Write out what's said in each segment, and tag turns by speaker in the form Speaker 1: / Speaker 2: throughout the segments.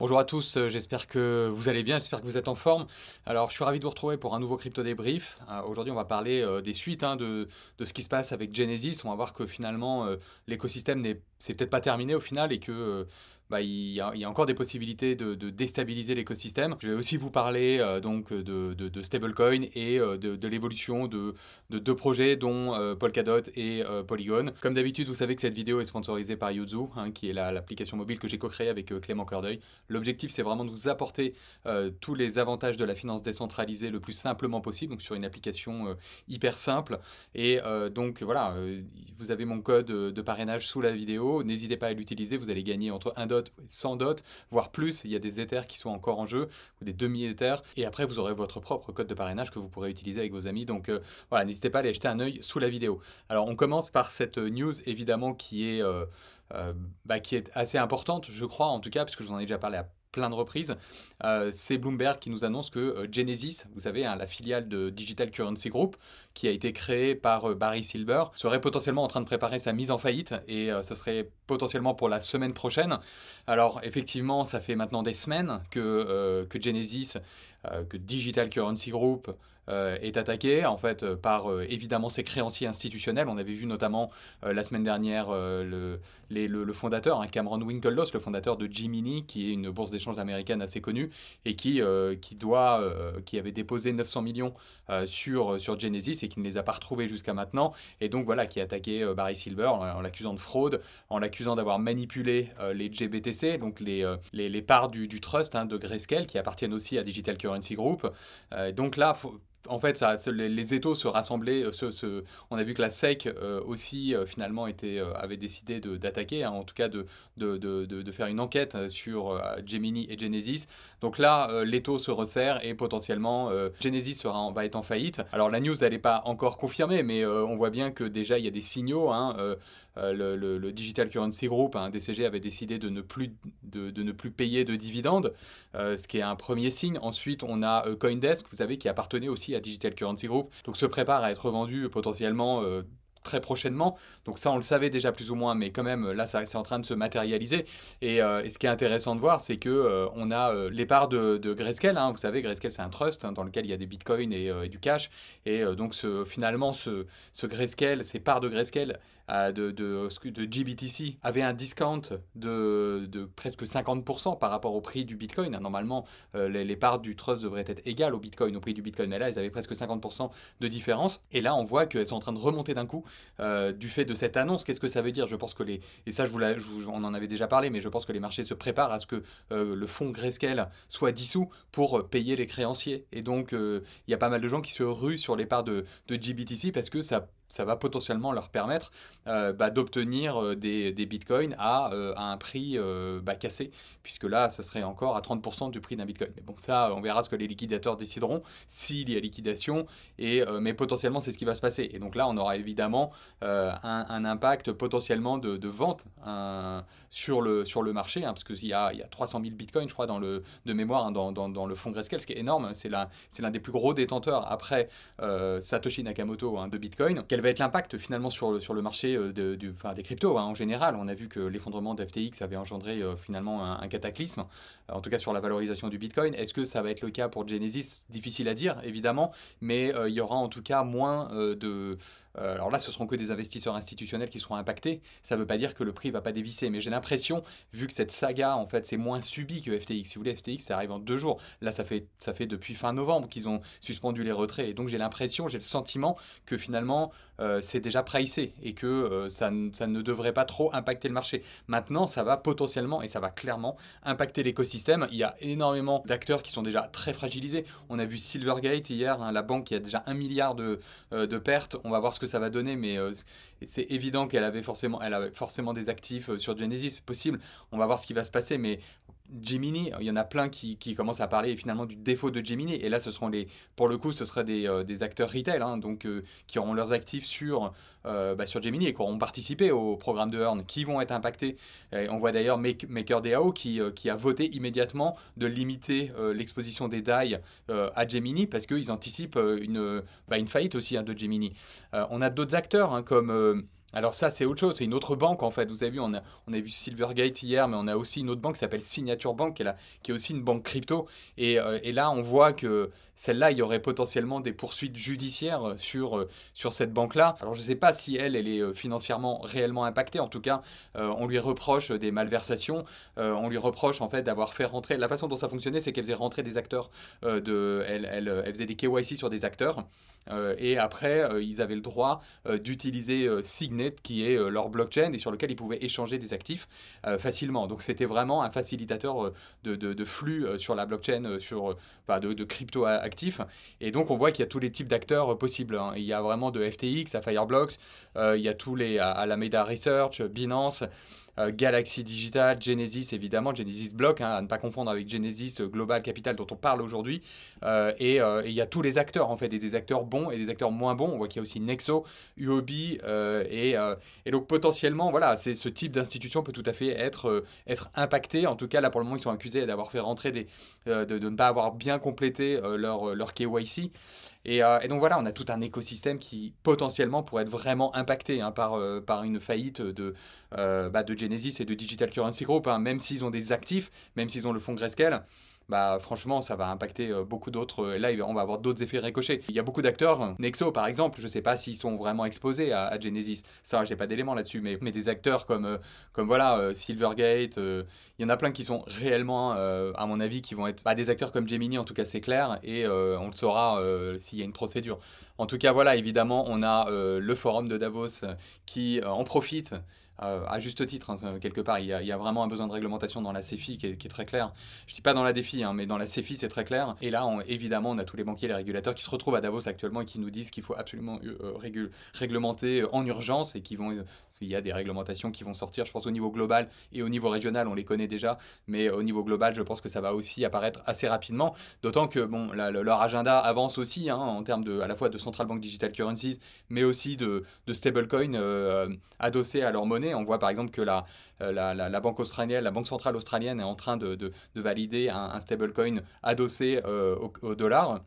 Speaker 1: Bonjour à tous, euh, j'espère que vous allez bien, j'espère que vous êtes en forme. Alors je suis ravi de vous retrouver pour un nouveau Crypto Débrief. Euh, aujourd'hui on va parler euh, des suites hein, de, ce qui se passe avec Genesis. On va voir que finalement l'écosystème n'est peut-être pas terminé au final et que bah, il, y a, encore des possibilités de, déstabiliser l'écosystème. Je vais aussi vous parler euh, donc de, stablecoin et euh, de, l'évolution de, deux projets dont euh, Polkadot et Polygon. Comme d'habitude, vous savez que cette vidéo est sponsorisée par Yuzu, hein, qui est l'application mobile que j'ai co-créée avec Clément Cordeuil. L'objectif, c'est vraiment de vous apporter tous les avantages de la finance décentralisée le plus simplement possible, donc sur une application hyper simple. Et donc voilà, vous avez mon code de parrainage sous la vidéo. N'hésitez pas à l'utiliser. Vous allez gagner entre 1 dollar sans dot voire plus. Il y a des éthers qui sont encore en jeu, ou des demi-éthers. Et après, vous aurez votre propre code de parrainage que vous pourrez utiliser avec vos amis. Donc euh, voilà, n'hésitez pas à aller jeter un oeil sous la vidéo. Alors on commence par cette euh, news, évidemment, qui est, euh, bah, qui est assez importante, je crois, en tout cas, puisque je vous en ai déjà parlé à plein de reprises. Euh, c'est Bloomberg qui nous annonce que euh, Genesis, vous savez, hein, la filiale de Digital Currency Group, qui a été créée par euh, Barry Silber serait potentiellement en train de préparer sa mise en faillite et ce serait potentiellement pour la semaine prochaine. Alors effectivement, ça fait maintenant des semaines que, que Genesis euh, que Digital Currency Group euh, est attaqué en fait euh, par évidemment ses créanciers institutionnels. On avait vu notamment la semaine dernière le, fondateur, hein, Cameron Winklevoss, le fondateur de Jiminy, qui est une bourse d'échange américaine assez connue et qui, qui, doit, qui avait déposé 900 millions euh, sur, euh, sur Genesis et qui ne les a pas retrouvés jusqu'à maintenant. Et donc voilà, qui a attaqué euh, Barry Silver en, l'accusant de fraude, en l'accusant d'avoir manipulé les GBTC, donc les, les, les parts du, du trust hein, de Grayscale qui appartiennent aussi à Digital Currency Group. donc là, faut, en fait, ça, les, étaux se rassemblaient. Euh, on a vu que la SEC euh, aussi, euh, finalement, était, avait décidé d'attaquer, hein, en tout cas de, de, faire une enquête sur Gemini et Genesis. Donc là, l'étau se resserre et potentiellement Genesis sera va être en faillite. Alors la news, elle n'est pas encore confirmée, mais on voit bien que déjà, il y a des signaux. Hein, le, Digital Currency Group, hein, DCG, avait décidé de ne plus, de, ne plus payer de dividendes, ce qui est un premier signe. Ensuite, on a Coindesk, vous savez, qui appartenait aussi à Digital Currency Group, donc se prépare à être vendu euh, potentiellement euh, très prochainement. Donc ça, on le savait déjà plus ou moins, mais quand même, euh, là, c'est en train de se matérialiser. Et, ce qui est intéressant de voir, c'est que on a les parts de, Grayscale. Hein. Vous savez, Grayscale, c'est un trust hein, dans lequel il y a des bitcoins et, du cash. Et donc, finalement, ce, ce Grayscale, ces parts de Grayscale, de, de, de, GBTC avait un discount de, presque 50% par rapport au prix du Bitcoin. Hein, normalement, euh, les, parts du trust devraient être égales au Bitcoin, au prix du Bitcoin. Mais là, elles avaient presque 50% de différence. Et là, on voit qu'elles sont en train de remonter d'un coup euh, du fait de cette annonce. Qu'est-ce que ça veut dire Je pense que les... Et ça, je vous, on en avait déjà parlé, mais je pense que les marchés se préparent à ce que euh, le fonds Grayscale soit dissous pour payer les créanciers. Et donc, il y a pas mal de gens qui se ruent sur les parts de, de GBTC parce que ça ça va potentiellement leur permettre euh, bah, d'obtenir euh, des, bitcoins à, euh, un prix bah, cassé, puisque là, ce serait encore à 30% du prix d'un bitcoin. Mais bon, ça, on verra ce que les liquidateurs décideront s'il y a liquidation, et, mais potentiellement, c'est ce qui va se passer. Et donc là, on aura évidemment un, impact potentiellement de, vente hein, sur, le, sur le marché, hein, parce qu'il y a, y a 300 000 bitcoins, je crois, dans le, de mémoire, hein, dans, le fonds Grayscale, ce qui est énorme. C'est l'un des plus gros détenteurs après Satoshi Nakamoto de bitcoin va être l'impact finalement sur le, sur le marché euh, de, des cryptos hein, en général On a vu que l'effondrement d'FTX avait engendré euh, finalement un, cataclysme, euh, en tout cas sur la valorisation du Bitcoin. Est-ce que ça va être le cas pour Genesis Difficile à dire, évidemment, mais il y aura en tout cas moins de, euh, alors là, ce seront que des investisseurs institutionnels qui seront impactés. Ça ne veut pas dire que le prix va pas dévisser, mais j'ai l'impression, vu que cette saga, en fait, c'est moins subi que FTX. Si vous voulez, FTX, ça arrive en deux jours. Là, ça fait, ça fait depuis fin novembre qu'ils ont suspendu les retraits. Et donc, j'ai l'impression, j'ai le sentiment que finalement, euh, c'est déjà pricé et que euh, ça, ça, ne devrait pas trop impacter le marché. Maintenant, ça va potentiellement et ça va clairement impacter l'écosystème. Il y a énormément d'acteurs qui sont déjà très fragilisés. On a vu Silvergate hier, hein, la banque qui a déjà un milliard de, de pertes. On va voir ce que ça va donner, mais euh, c'est évident qu'elle avait forcément, elle avait forcément des actifs euh, sur Genesis, possible. On va voir ce qui va se passer, mais Gemini, il y en a plein qui, qui, commencent à parler finalement du défaut de Gemini. Et là, ce seront les, pour le coup, ce sera des, euh, des acteurs retail, hein, donc euh, qui auront leurs actifs sur, euh, bah, sur Gemini et qui auront participé au programme de Earn, qui vont être impactés. Et on voit d'ailleurs MakerDAO qui, qui a voté immédiatement de limiter l'exposition des DAI à Gemini parce qu'ils anticipent une, bah, une faillite aussi hein, de Gemini. on a d'autres acteurs hein, comme alors ça, c'est autre chose, c'est une autre banque en fait. Vous avez vu, on a, vu Silvergate hier, mais on a aussi une autre banque qui s'appelle Signature Bank, qui est, là, qui est aussi une banque crypto. Et, euh, là, on voit que celle-là, il y aurait potentiellement des poursuites judiciaires euh, sur, euh, sur cette banque-là. Alors je ne sais pas si elle, elle est financièrement réellement impactée. En tout cas, on lui reproche des malversations, on lui reproche en fait d'avoir fait rentrer... La façon dont ça fonctionnait, c'est qu'elle faisait rentrer des acteurs, de, elle, elle faisait des KYC sur des acteurs. Euh, et après, euh, ils avaient le droit euh, d'utiliser Signet, qui est leur blockchain et sur lequel ils pouvaient échanger des actifs facilement. Donc c'était vraiment un facilitateur de, flux sur la blockchain, sur, de, de crypto-actifs. Et donc on voit qu'il y a tous les types d'acteurs possibles. Hein. Il y a vraiment de FTX à Fireblocks, il y a tous les à, la Research, Binance. Euh, Galaxy Digital, Genesis évidemment, Genesis Block, hein, à ne pas confondre avec Genesis euh, Global Capital dont on parle aujourd'hui. Euh, et il y a tous les acteurs en fait, et des acteurs bons et des acteurs moins bons. On voit qu'il y a aussi Nexo, UOB, et, et, donc potentiellement, voilà, ce type d'institution peut tout à fait être, être impacté. En tout cas, là pour le moment, ils sont accusés d'avoir fait rentrer des, de, de, ne pas avoir bien complété leur, leur KYC. Et, et, donc voilà, on a tout un écosystème qui potentiellement pourrait être vraiment impacté hein, par, par une faillite de, bah, de Genesis et de Digital Currency Group, hein, même s'ils ont des actifs, même s'ils ont le fonds Grayscale, bah, franchement, ça va impacter euh, beaucoup d'autres. Euh, là, on va avoir d'autres effets ricochés. Il y a beaucoup d'acteurs, hein. Nexo par exemple, je ne sais pas s'ils sont vraiment exposés à, Genesis. Ça, j'ai pas d'éléments là-dessus, mais, des acteurs comme, euh, comme voilà, Silvergate, il y en a plein qui sont réellement, à mon avis, qui vont être bah, des acteurs comme Gemini, en tout cas, c'est clair, et on le saura s'il y a une procédure. En tout cas, voilà, évidemment, on a euh, le forum de Davos euh, qui euh, en profite. à juste titre, hein, quelque part, il y, a, vraiment un besoin de réglementation dans la CEFI qui est, très clair. Je ne dis pas dans la DEFI, hein, mais dans la CEFI, c'est très clair. Et là, évidemment, on a tous les banquiers, et les régulateurs qui se retrouvent à Davos actuellement et qui nous disent qu'il faut absolument réglementer en urgence et qui vont il y a des réglementations qui vont sortir, je pense, au niveau global et au niveau régional, on les connaît déjà, mais au niveau global, je pense que ça va aussi apparaître assez rapidement. D'autant que bon, leur agenda avance aussi hein, en termes de, à la fois de central bank digital currencies, mais aussi de, de stablecoins euh, adossés à leur monnaie. On voit par exemple que euh, la, la, la, banque australienne, la banque centrale australienne est en train de, de, valider un, stable stablecoin adossé euh, au, dollar,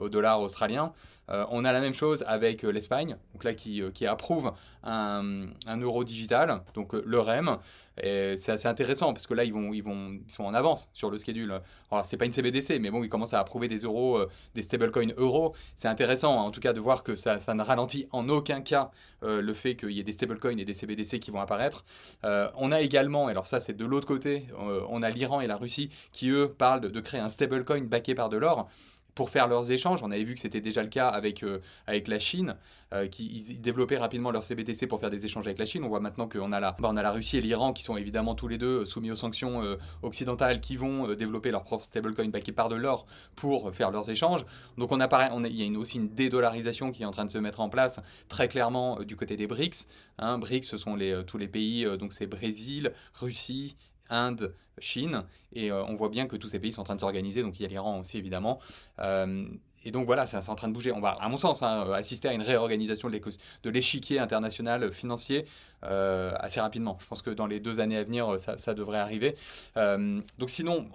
Speaker 1: au dollar australien. on a la même chose avec l'Espagne, donc là qui, qui approuve un, un euro digital, donc euh, le REM. C'est assez intéressant parce que là, ils, vont, ils, sont en avance sur le schedule. Alors, c'est pas une CBDC, mais bon, ils commencent à approuver des euros, euh, des stablecoins euros. C'est intéressant, hein, en tout cas, de voir que ça, ça ne ralentit en aucun cas euh, le fait qu'il y ait des stablecoins et des CBDC qui vont apparaître. on a également, alors ça, c'est de l'autre côté, on a l'Iran et la Russie qui, eux, parlent de, de créer un stablecoin backé par de l'or pour faire leurs échanges. On avait vu que c'était déjà le cas avec, euh, avec la Chine, euh, qui développait rapidement leur CBTC pour faire des échanges avec la Chine. On voit maintenant qu'on a, la, bah, a la Russie et l'Iran qui sont évidemment tous les deux euh, soumis aux sanctions occidentales, qui vont développer leur propre stablecoin bah, qui par de l'or pour faire leurs échanges. Donc on apparaît, on il y a une, aussi une dédollarisation qui est en train de se mettre en place très clairement du côté des BRICS. Hein, BRICS, ce sont les, tous les pays, donc c'est Brésil, Russie, Inde, Chine, et euh, on voit bien que tous ces pays sont en train de s'organiser, donc il y a l'Iran aussi évidemment. Euh, et donc voilà, c'est en train de bouger. On va, à mon sens, hein, assister à une réorganisation de l'échiquier international financier euh, assez rapidement. Je pense que dans les deux années à venir, ça, devrait arriver. donc sinon,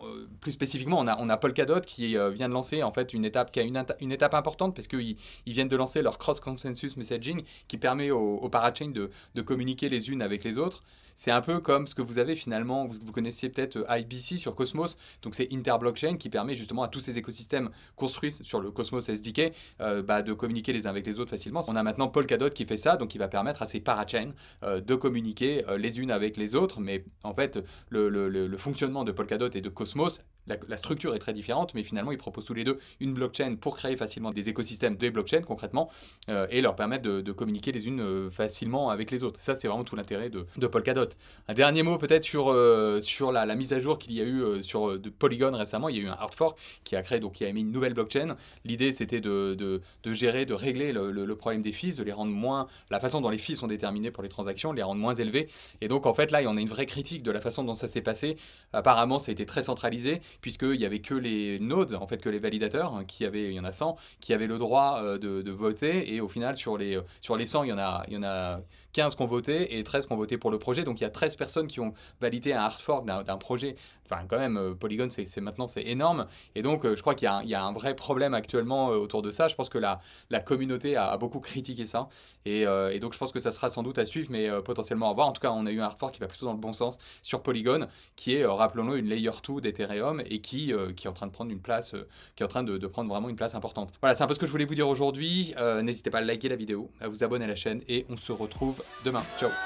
Speaker 1: plus spécifiquement, on a, on a Polkadot qui vient de lancer en fait une étape qui a une, étape importante parce qu'ils ils viennent de lancer leur cross consensus messaging qui permet aux, parachains de, de communiquer les unes avec les autres. C'est un peu comme ce que vous avez finalement, vous, connaissiez peut-être euh, IBC sur Cosmos, donc c'est Interblockchain qui permet justement à tous ces écosystèmes construits sur le Cosmos SDK euh, bah, de communiquer les uns avec les autres facilement. On a maintenant Polkadot qui fait ça, donc il va permettre à ces parachains euh, de communiquer les unes avec les autres, mais en fait, le fonctionnement de Polkadot et de Cosmos la, structure est très différente, mais finalement, ils proposent tous les deux une blockchain pour créer facilement des écosystèmes de blockchain, concrètement euh, et leur permettre de, communiquer les unes euh, facilement avec les autres. Ça, c'est vraiment tout l'intérêt de, de, Polkadot. Un dernier mot peut-être sur, euh, sur la, mise à jour qu'il y a eu sur de Polygon récemment. Il y a eu un hard fork qui a créé, donc qui a émis une nouvelle blockchain. L'idée, c'était de, gérer, de régler le, problème des fees, de les rendre moins. La façon dont les fees sont déterminées pour les transactions, de les rendre moins élevées. Et donc, en fait, là, il y en a une vraie critique de la façon dont ça s'est passé. Apparemment, ça a été très centralisé puisqu'il n'y avait que les nodes, en fait, que les validateurs, hein, qui avaient, il y en a 100, qui avaient le droit euh, de, voter, et au final, sur les, euh, sur les 100, il y en a, il y en a 15 qui ont voté et 13 qui ont voté pour le projet. Donc il y a 13 personnes qui ont validé un hard fork d'un projet. Enfin, quand même, euh, Polygon, c'est maintenant, c'est énorme. Et donc, euh, je crois qu'il y, a un vrai problème actuellement euh, autour de ça. Je pense que la, la communauté a, beaucoup critiqué ça. Et, donc, je pense que ça sera sans doute à suivre, mais potentiellement à voir. En tout cas, on a eu un hard fork qui va plutôt dans le bon sens sur Polygon, qui est, rappelons-le, une layer 2 d'Ethereum et qui, qui est en train de prendre une place, qui est en train de, de, prendre vraiment une place importante. Voilà, c'est un peu ce que je voulais vous dire aujourd'hui. N'hésitez pas à liker la vidéo, à vous abonner à la chaîne et on se retrouve demain. Ciao